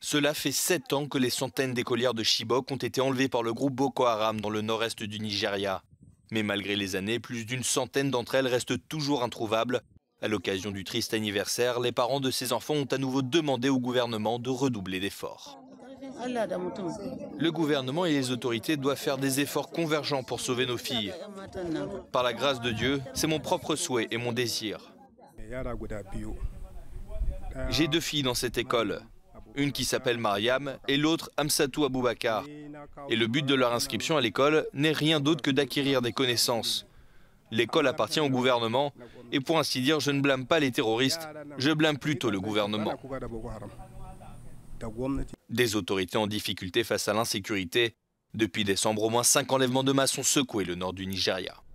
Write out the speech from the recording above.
Cela fait sept ans que les centaines d'écolières de Chibok ont été enlevées par le groupe Boko Haram dans le nord-est du Nigeria. Mais malgré les années, plus d'une centaine d'entre elles restent toujours introuvables. À l'occasion du triste anniversaire, les parents de ces enfants ont à nouveau demandé au gouvernement de redoubler d'efforts. Le gouvernement et les autorités doivent faire des efforts convergents pour sauver nos filles. Par la grâce de Dieu, c'est mon propre souhait et mon désir. J'ai deux filles dans cette école, une qui s'appelle Mariam et l'autre Amsatou Aboubakar. Et le but de leur inscription à l'école n'est rien d'autre que d'acquérir des connaissances. L'école appartient au gouvernement et pour ainsi dire, je ne blâme pas les terroristes, je blâme plutôt le gouvernement. Des autorités en difficulté face à l'insécurité. Depuis décembre, au moins cinq enlèvements de masse ont secoué le nord du Nigeria.